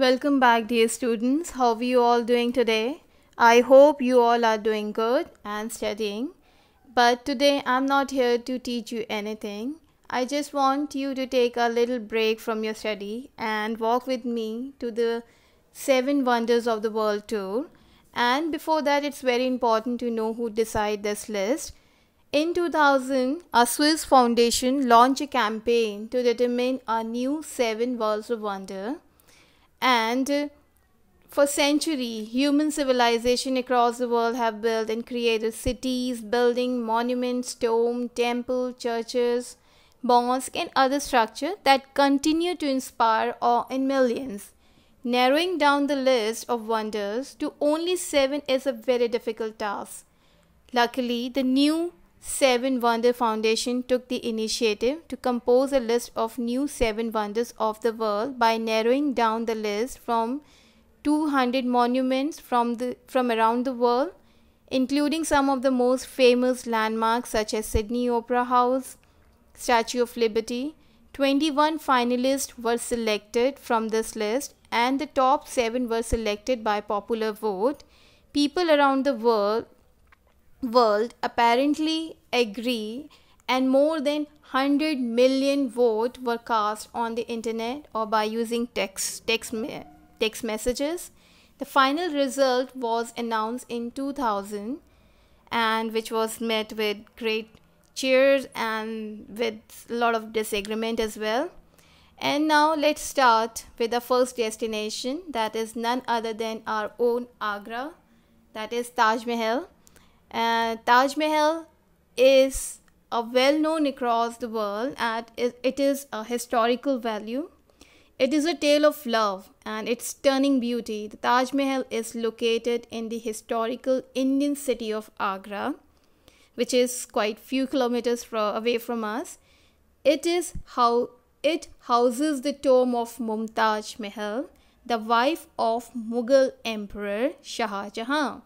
Welcome back, dear students. How are you all doing today? I hope you all are doing good and studying. But today I'm not here to teach you anything. I just want you to take a little break from your study and walk with me to the Seven Wonders of the World tour. And before that, it's very important to know who decided this list. In 2000, a Swiss foundation launched a campaign to determine a new seven worlds of wonder and for centuries, human civilization across the world have built and created cities, building monuments, tombs, temples, churches, mosques, and other structures that continue to inspire awe in millions. Narrowing down the list of wonders to only seven is a very difficult task. Luckily, the new Seven Wonder Foundation took the initiative to compose a list of new seven wonders of the world by narrowing down the list from 200 monuments from, the, from around the world, including some of the most famous landmarks such as Sydney Opera House, Statue of Liberty. 21 finalists were selected from this list, and the top 7 were selected by popular vote. People around the world world apparently agree and more than 100 million votes were cast on the internet or by using text text text messages the final result was announced in 2000 and which was met with great cheers and with a lot of disagreement as well and now let's start with the first destination that is none other than our own agra that is taj mahal and Taj Mahal is a well known across the world and it is a historical value. It is a tale of love and its stunning beauty. The Taj Mahal is located in the historical Indian city of Agra, which is quite few kilometers away from us. It is how it houses the tomb of Mumtaz Mahal, the wife of Mughal Emperor Shah Jahan.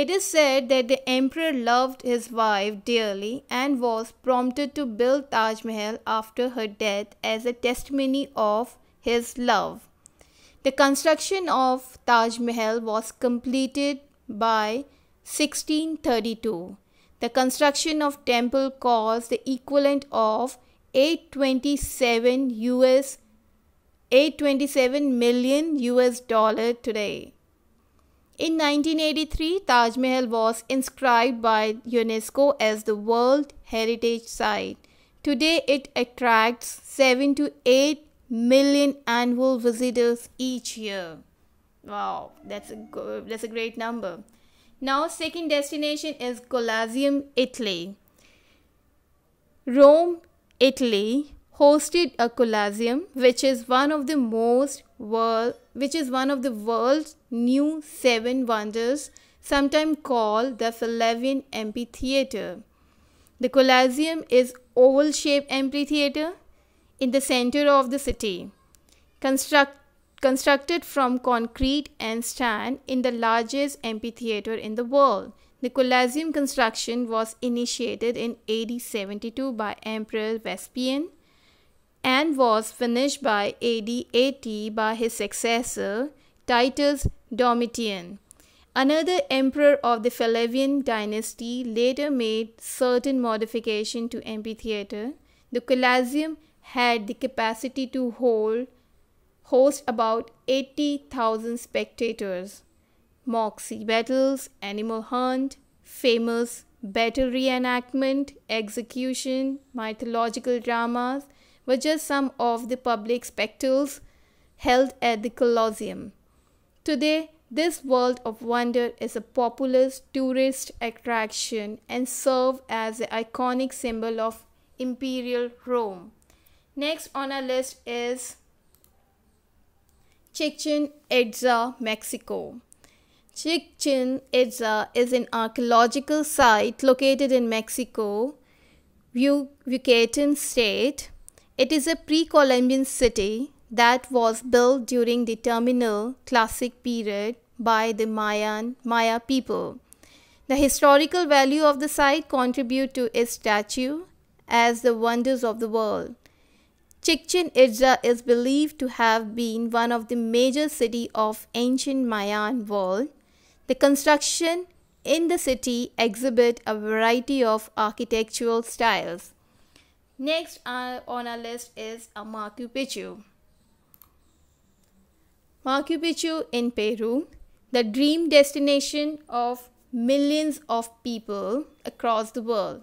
It is said that the emperor loved his wife dearly and was prompted to build Taj Mahal after her death as a testimony of his love. The construction of Taj Mahal was completed by 1632. The construction of temple cost the equivalent of 827 US 827 million US dollar today. In 1983, Taj Mahal was inscribed by UNESCO as the World Heritage Site. Today, it attracts 7 to 8 million annual visitors each year. Wow, that's a good, that's a great number. Now, second destination is Colosseum, Italy. Rome, Italy hosted a Colosseum, which is one of the most world, which is one of the world's new seven wonders, sometimes called the Flavian Amphitheater. The Colosseum is oval-shaped amphitheater in the center of the city, construct, constructed from concrete and sand in the largest amphitheater in the world. The Colosseum construction was initiated in AD 72 by Emperor Vespasian and was finished by AD 80 by his successor Titus Domitian. Another emperor of the Flavian dynasty later made certain modification to amphitheater. The Colosseum had the capacity to hold host about 80,000 spectators. Moxie battles, animal hunt, famous battle reenactment, execution, mythological dramas, were just some of the public spectacles held at the Colosseum. Today, this world of wonder is a popular tourist attraction and serves as the iconic symbol of imperial Rome. Next on our list is Chichen Itza, Mexico. Chichen Itza is an archaeological site located in Mexico, Yucatan state. It is a pre-Columbian city that was built during the terminal classic period by the Mayan Maya people. The historical value of the site contribute to its statue as the wonders of the world. Chichen Itza is believed to have been one of the major city of ancient Mayan world. The construction in the city exhibit a variety of architectural styles. Next on our list is Machu uh, Picchu. Machu Picchu in Peru, the dream destination of millions of people across the world.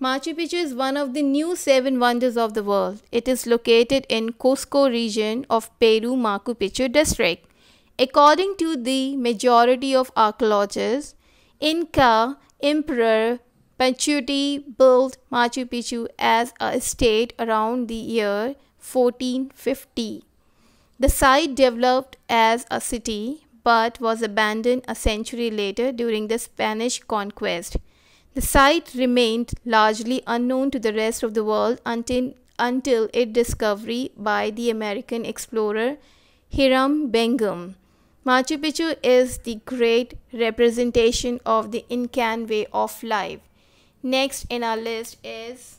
Machu Picchu is one of the new seven wonders of the world. It is located in Cusco region of Peru Machu Picchu district. According to the majority of archaeologists, Inca Emperor Panchuti built Machu Picchu as a state around the year 1450. The site developed as a city but was abandoned a century later during the Spanish conquest. The site remained largely unknown to the rest of the world until, until its discovery by the American explorer Hiram Bingham. Machu Picchu is the great representation of the Incan way of life. Next in our list is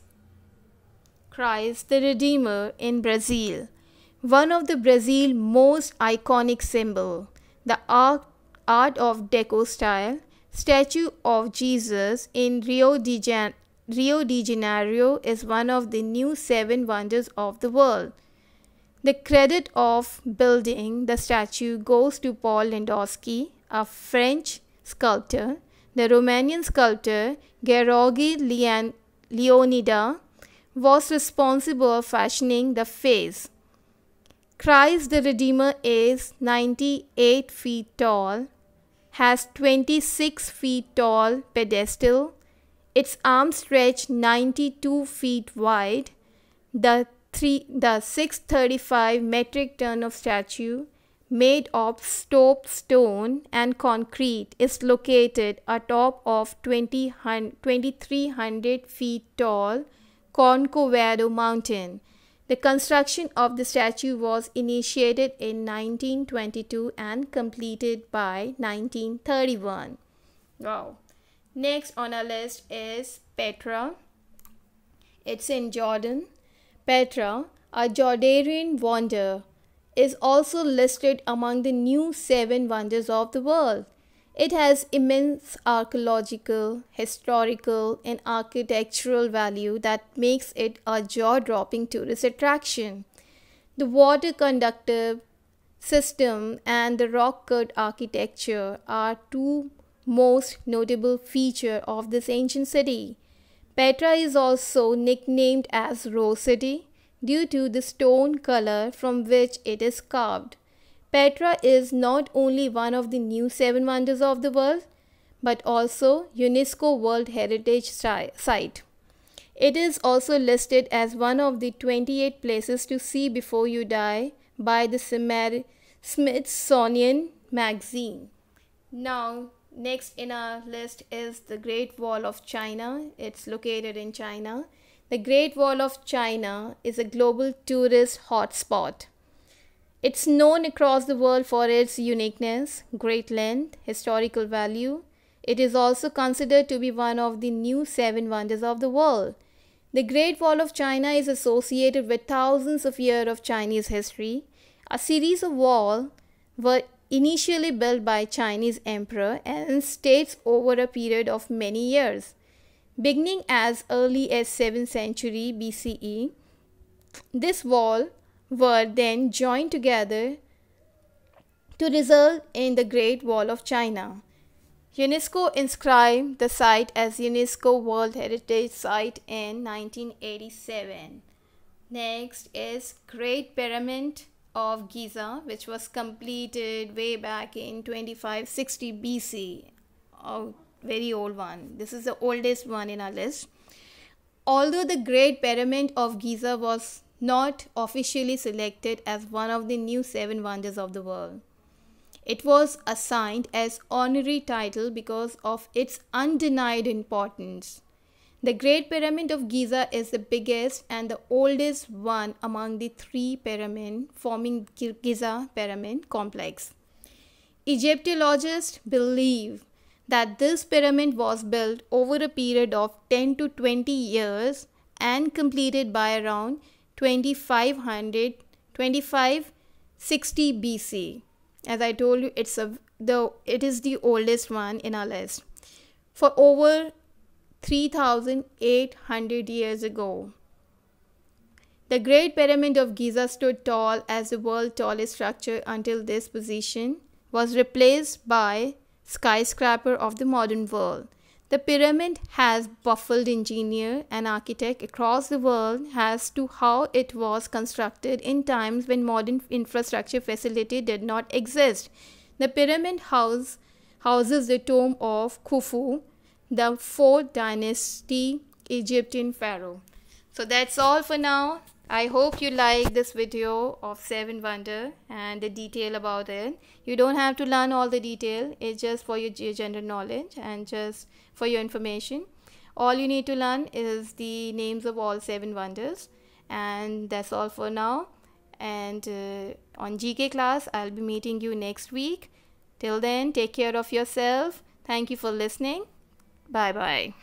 Christ the Redeemer in Brazil, one of the Brazil most iconic symbol. The art, art of Deco style statue of Jesus in Rio de, Rio de Janeiro is one of the new seven wonders of the world. The credit of building the statue goes to Paul Landowski, a French sculptor the Romanian sculptor Gheorghe Leon- Leonida was responsible for fashioning the face. Christ the Redeemer is 98 feet tall, has 26 feet tall pedestal, its arms stretch 92 feet wide, the, three, the 635 metric ton of statue made of stope stone and concrete is located atop of 20, 2300 feet tall Concovado mountain. The construction of the statue was initiated in 1922 and completed by 1931. Wow. Next on our list is Petra. It's in Jordan. Petra, a Jordanian wonder, is also listed among the new seven wonders of the world. It has immense archaeological, historical, and architectural value that makes it a jaw dropping tourist attraction. The water conductive system and the rock cut architecture are two most notable features of this ancient city. Petra is also nicknamed as Rose City due to the stone color from which it is carved. Petra is not only one of the new seven wonders of the world, but also UNESCO World Heritage Site. It is also listed as one of the 28 places to see before you die by the Smithsonian Magazine. Now, next in our list is the Great Wall of China. It's located in China. The Great Wall of China is a global tourist hotspot. It's known across the world for its uniqueness, great length, historical value. It is also considered to be one of the new seven wonders of the world. The Great Wall of China is associated with thousands of years of Chinese history. A series of walls were initially built by Chinese emperor and states over a period of many years. Beginning as early as 7th century BCE, this wall were then joined together to result in the Great Wall of China. UNESCO inscribed the site as UNESCO World Heritage Site in 1987. Next is Great Pyramid of Giza, which was completed way back in 2560 BC very old one. This is the oldest one in our list. Although the Great Pyramid of Giza was not officially selected as one of the new seven wonders of the world. It was assigned as honorary title because of its undenied importance. The Great Pyramid of Giza is the biggest and the oldest one among the three pyramids forming Giza Pyramid complex. Egyptologists believe that this pyramid was built over a period of 10 to 20 years and completed by around 2500 2560 BC. As I told you, it's a the it is the oldest one in our list. For over 3800 years ago. The Great Pyramid of Giza stood tall as the world's tallest structure until this position was replaced by skyscraper of the modern world. The pyramid has baffled engineer and architect across the world as to how it was constructed in times when modern infrastructure facility did not exist. The pyramid house houses the tomb of Khufu, the 4th dynasty Egyptian pharaoh. So that's all for now. I hope you like this video of 7 wonder and the detail about it. You don't have to learn all the detail. It's just for your general knowledge and just for your information. All you need to learn is the names of all 7 wonders. And that's all for now. And uh, on GK class, I'll be meeting you next week. Till then, take care of yourself. Thank you for listening. Bye bye.